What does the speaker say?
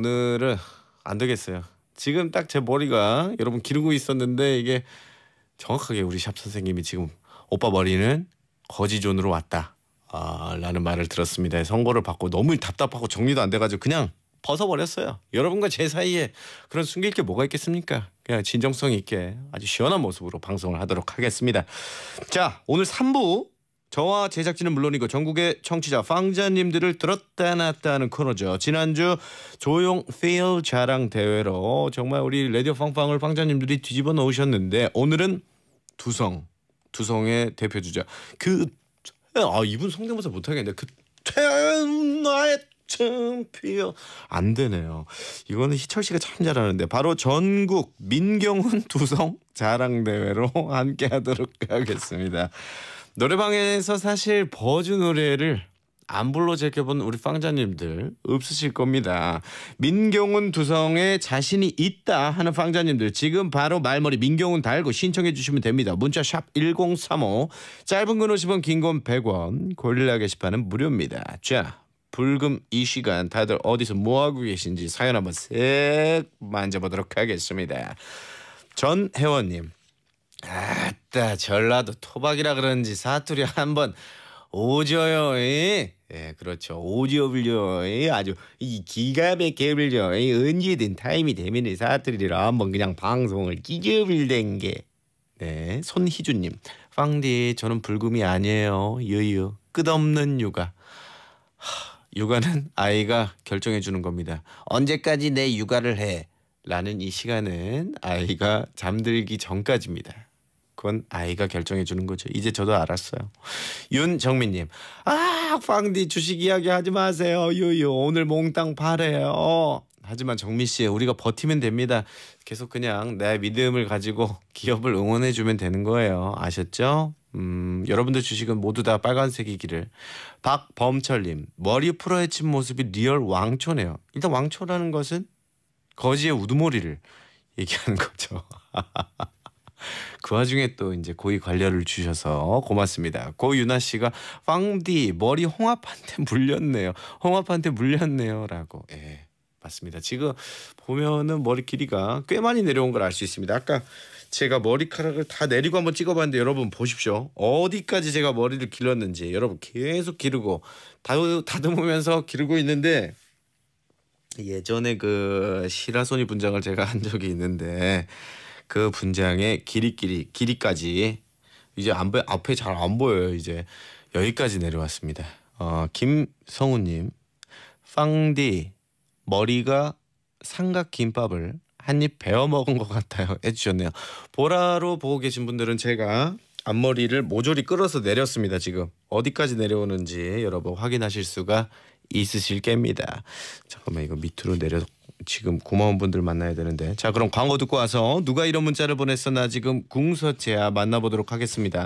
오늘은 안 되겠어요. 지금 딱 제 머리가 여러분 기르고 있었는데 이게 정확하게 우리 샵 선생님이 지금 오빠 머리는 거지존으로 왔다. 아, 라는 말을 들었습니다. 선고를 받고 너무 답답하고 정리도 안 돼가지고 그냥 벗어버렸어요. 여러분과 제 사이에 그런 숨길 게 뭐가 있겠습니까? 그냥 진정성 있게 아주 시원한 모습으로 방송을 하도록 하겠습니다. 자, 오늘 3부 저와 제작진은 물론이고 전국의 청취자 빵자님들을 들었다 놨다 하는 코너죠. 지난주 조용 필 자랑 대회로 정말 우리 레디오 빵빵을 빵자님들이 뒤집어 놓으셨는데 오늘은 두성, 두성의 대표 주자. 그 아 이분 성대모사 못하겠는데그 태어나의 챔피언 안 되네요. 이거는 희철 씨가 참 잘하는데 바로 전국 민경훈 두성 자랑 대회로 함께 하도록 하겠습니다. 노래방에서 사실 버즈 노래를 안 불러 제껴본 우리 빵자님들 없으실 겁니다. 민경훈 두성에 자신이 있다 하는 빵자님들 지금 바로 말머리 민경훈 달고 신청해 주시면 됩니다. 문자 샵 1035 짧은 건 50원 긴건 100원 골릴라 게시판은 무료입니다. 자 불금 이 시간 다들 어디서 뭐하고 계신지 사연 한번 쓱 만져보도록 하겠습니다. 전회원님아 아따 전라도 토박이라 그런지 사투리 한번 오져요. 예, 그렇죠. 오지어블려 아주 이 기가 막게 불려 언제든 타임이 되면 사투리를 한번 그냥 방송을 끼져불된 게. 네, 손희주님. 빵디, 저는 불금이 아니에요. 유유, 끝없는 육아. 하, 육아는 아이가 결정해 주는 겁니다. 언제까지 내 육아를 해? 라는 이 시간은 아이가 잠들기 전까지입니다. 그건 아이가 결정해 주는 거죠. 이제 저도 알았어요. 윤정민님, 아, 빵디 주식 이야기 하지 마세요. 유유, 오늘 몽땅 팔아요. 하지만 정민 씨, 우리가 버티면 됩니다. 계속 그냥 내 믿음을 가지고 기업을 응원해 주면 되는 거예요. 아셨죠? 음, 여러분들 주식은 모두 다 빨간색이기를. 박범철님, 머리 풀어헤친 모습이 리얼 왕초네요. 일단 왕초라는 것은 거지의 우두머리를 얘기하는 거죠. 그 와중에 또 이제 고위관료를 주셔서 고맙습니다. 고유나 씨가 빵디 머리 홍합한테 물렸네요. 홍합한테 물렸네요라고. 예. 맞습니다. 지금 보면은 머리 길이가 꽤 많이 내려온 걸 알 수 있습니다. 아까 제가 머리카락을 다 내리고 한번 찍어봤는데 여러분 보십시오. 어디까지 제가 머리를 길렀는지 여러분 계속 기르고 다듬으면서 기르고 있는데 예전에 그 시라소니 분장을 제가 한 적이 있는데 그 분장의 길이끼리 길이까지 이제 안 보여 앞에 잘 안 보여요 이제 여기까지 내려왔습니다. 어, 김성우님 빵디 머리가 삼각 김밥을 한 입 베어 먹은 것 같아요 해주셨네요. 보라로 보고 계신 분들은 제가 앞머리를 모조리 끌어서 내렸습니다. 지금 어디까지 내려오는지 여러분 확인하실 수가 있으실 겁니다. 잠깐만 이거 밑으로 내려고 지금 고마운 분들 만나야 되는데 자 그럼 광고 듣고 와서 누가 이런 문자를 보냈었나 지금 궁서체야 만나보도록 하겠습니다.